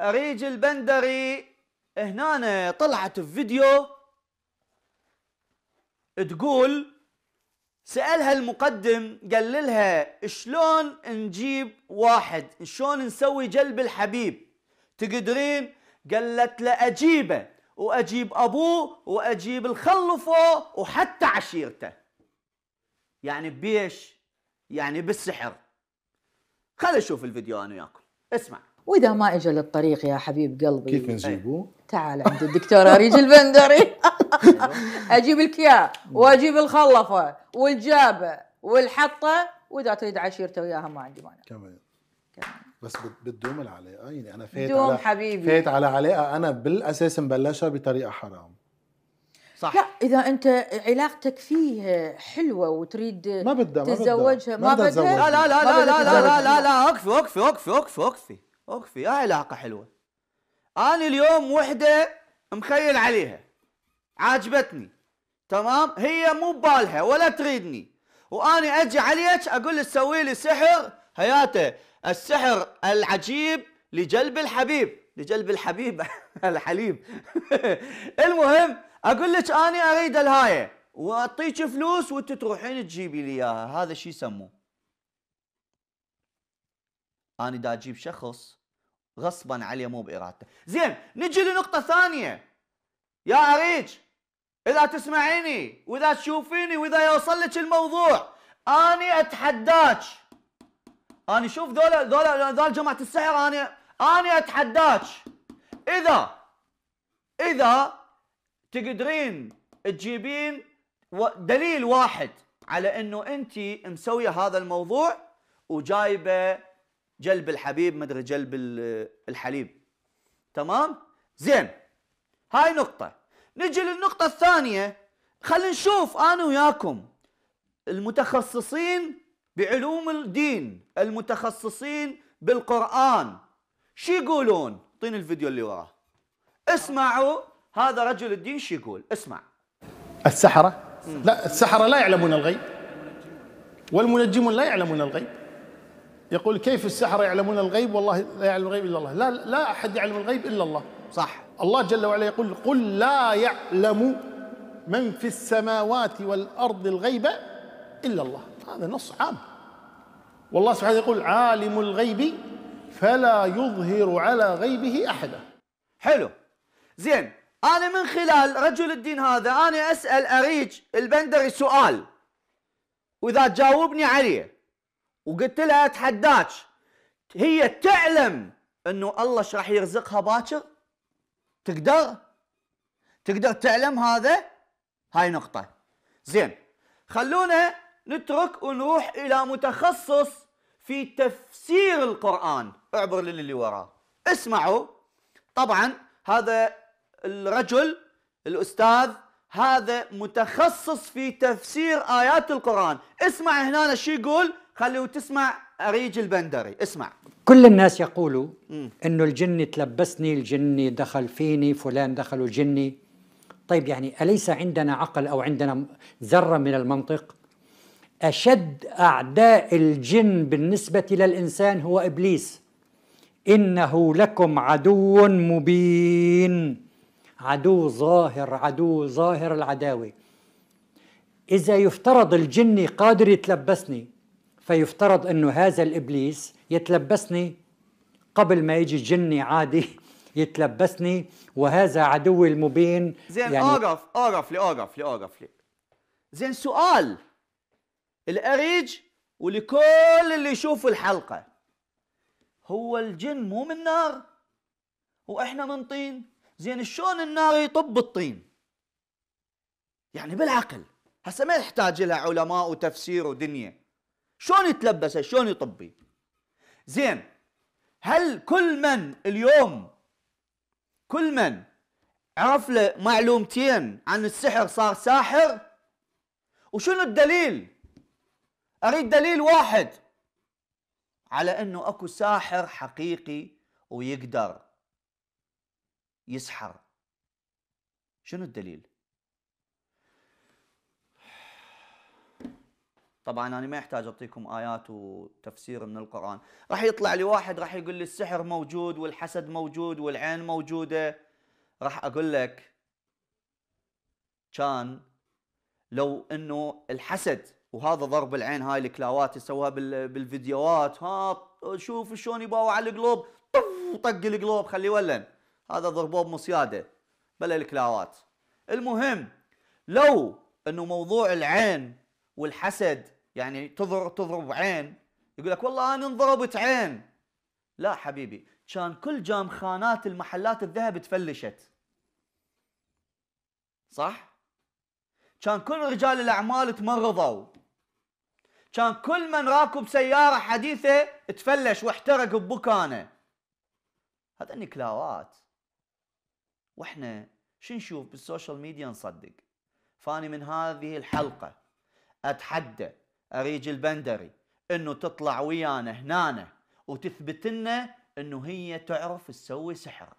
اريج البندري هنا طلعت في فيديو تقول سألها المقدم قال لها شلون نجيب واحد شلون نسوي جلب الحبيب تقدرين قالت له أجيبه وأجيب أبوه وأجيب الخلفه وحتى عشيرته يعني بيش يعني بالسحر خلي اشوف الفيديو أنا وياكم اسمع واذا ما اجى للطريق يا حبيب قلبي كيف طيب. نجيبه؟ تعال عند الدكتور اريج البندري اجيب لك اياه واجيب الخلفه والجابه والحطه واذا تريد عشيرته وياها ما عندي مانع كمان كمان بس بتدوم العلاقه يعني انا فايت على حبيبي فايت على علاقه انا بالاساس مبلشها بطريقه حرام صح لا اذا انت علاقتك فيه حلوه وتريد ما بدها تتزوجها ما بدها لا لا لا لا لا لا لا لا اكفي اكفي اكفي اكفي اكفي اكفي يا علاقه حلوه انا اليوم وحده مخيل عليها عاجبتني تمام هي مو ببالها ولا تريدني واني اجي عليك اقول لك سوي لي سحر حياته السحر العجيب لجلب الحبيب لجلب الحبيب الحليب المهم اقول لك اني اريد الهايه واعطيك فلوس وانت تروحين تجيبي لي اياها هذا شو يسموه انا دا اجيب شخص غصبا عليه مو بارادته زين نجي لنقطه ثانيه يا اريج اذا تسمعيني واذا تشوفيني واذا يوصل لك الموضوع اني اتحداك اني شوف ذولا ذولا ذول جماعه السحر انا اني اتحداك اذا اذا تقدرين تجيبين دليل واحد على انه انت مسويه هذا الموضوع وجايبه جلب الحبيب ما ادري جلب الحليب تمام زين هاي نقطة نجي للنقطة الثانية خلينا نشوف أنا وياكم المتخصصين بعلوم الدين المتخصصين بالقرآن شو يقولون اعطيني الفيديو اللي وراه اسمعوا هذا رجل الدين شو يقول اسمع السحرة لا السحرة لا يعلمون الغيب والمنجمون لا يعلمون الغيب يقول كيف السحرة يعلمون الغيب والله لا يعلم الغيب إلا الله لا, لا أحد يعلم الغيب إلا الله صح الله جل وعلا يقول قل لا يعلم من في السماوات والأرض الغيب إلا الله هذا نص عام والله سبحانه يقول عالم الغيب فلا يظهر على غيبه أحدا حلو زين أنا من خلال رجل الدين هذا أنا أسأل أريج البندري سؤال وإذا تجاوبني عليه وقلت لها اتحداك هي تعلم انه الله ايش راح يرزقها باكر تقدر تقدر تعلم هذا هاي نقطه زين خلونا نترك ونروح الى متخصص في تفسير القران اعبر للي وراه اسمعوا طبعا هذا الرجل الاستاذ هذا متخصص في تفسير ايات القران اسمع هنا شو يقول خليه تسمع ريج البندري اسمع كل الناس يقولوا انه الجن تلبسني الجن دخل فيني فلان دخلوا جني طيب يعني اليس عندنا عقل او عندنا ذره من المنطق اشد اعداء الجن بالنسبه للانسان هو ابليس انه لكم عدو مبين عدو ظاهر عدو ظاهر العداوه اذا يفترض الجني قادر يتلبسني فيفترض انه هذا الابليس يتلبسني قبل ما يجي جني عادي يتلبسني وهذا عدوي المبين زين يعني اوقف اوقف لي اوقف لي اوقف لي زين سؤال الاريج ولكل اللي يشوفوا الحلقه هو الجن مو من نار واحنا من طين زين شلون النار يطب الطين يعني بالعقل هسه ما يحتاج لها علماء وتفسير ودنيا شلون يتلبسه شلون يطبي زين هل كل من اليوم كل من عرف له معلومتين عن السحر صار ساحر وشنو الدليل اريد دليل واحد على انه اكو ساحر حقيقي ويقدر يسحر شنو الدليل طبعا انا ما يحتاج اعطيكم ايات وتفسير من القران راح يطلع لي واحد راح يقول لي السحر موجود والحسد موجود والعين موجوده راح اقول لك كان لو انه الحسد وهذا ضرب العين هاي الكلاوات يسوها بالفيديوهات ها شوف شلون يباوع على القلوب طق القلوب خليه يولن هذا ضربوه بمصياده بلا الكلاوات المهم لو انه موضوع العين والحسد يعني تضرب تضرب عين يقول لك والله انا انضربت عين لا حبيبي كان كل جامخانات المحلات الذهب تفلشت صح كان كل رجال الاعمال تمرضوا كان كل من راكب سياره حديثه تفلش واحترق ببكانه هذا نكلاوات واحنا شو نشوف بالسوشيال ميديا نصدق فاني من هذه الحلقه اتحدى اريج البندري انه تطلع ويانا هنا وتثبت لنا انه هي تعرف تسوي سحر